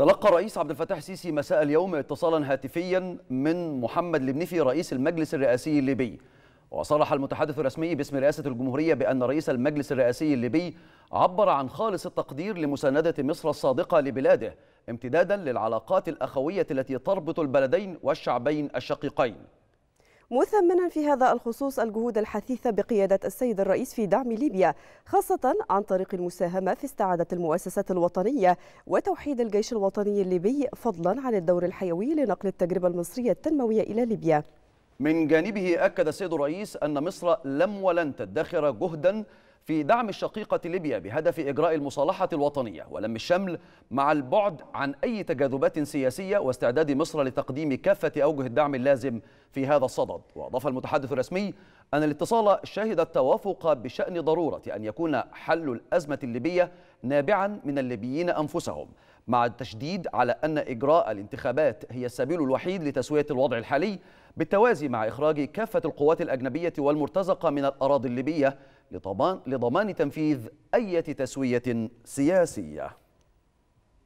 تلقى الرئيس عبد الفتاح السيسي مساء اليوم اتصالا هاتفيا من محمد البنيفي رئيس المجلس الرئاسي الليبي وصرح المتحدث الرسمي باسم رئاسة الجمهورية بأن رئيس المجلس الرئاسي الليبي عبر عن خالص التقدير لمساندة مصر الصادقة لبلاده امتدادا للعلاقات الأخوية التي تربط البلدين والشعبين الشقيقين مثمنا في هذا الخصوص الجهود الحثيثة بقيادة السيد الرئيس في دعم ليبيا خاصة عن طريق المساهمة في استعادة المؤسسات الوطنية وتوحيد الجيش الوطني الليبي فضلا عن الدور الحيوي لنقل التجربة المصرية التنموية إلى ليبيا من جانبه أكد السيد الرئيس أن مصر لم ولن تدخر جهدا في دعم الشقيقة ليبيا بهدف إجراء المصالحة الوطنية ولم الشمل مع البعد عن أي تجاذبات سياسية واستعداد مصر لتقديم كافة أوجه الدعم اللازم في هذا الصدد وأضاف المتحدث الرسمي أن الاتصال شهد التوافق بشأن ضرورة أن يكون حل الأزمة الليبية نابعا من الليبيين أنفسهم مع التشديد على أن إجراء الانتخابات هي السبيل الوحيد لتسوية الوضع الحالي بالتوازي مع إخراج كافة القوات الأجنبية والمرتزقة من الأراضي الليبية لضمان تنفيذ أي تسوية سياسية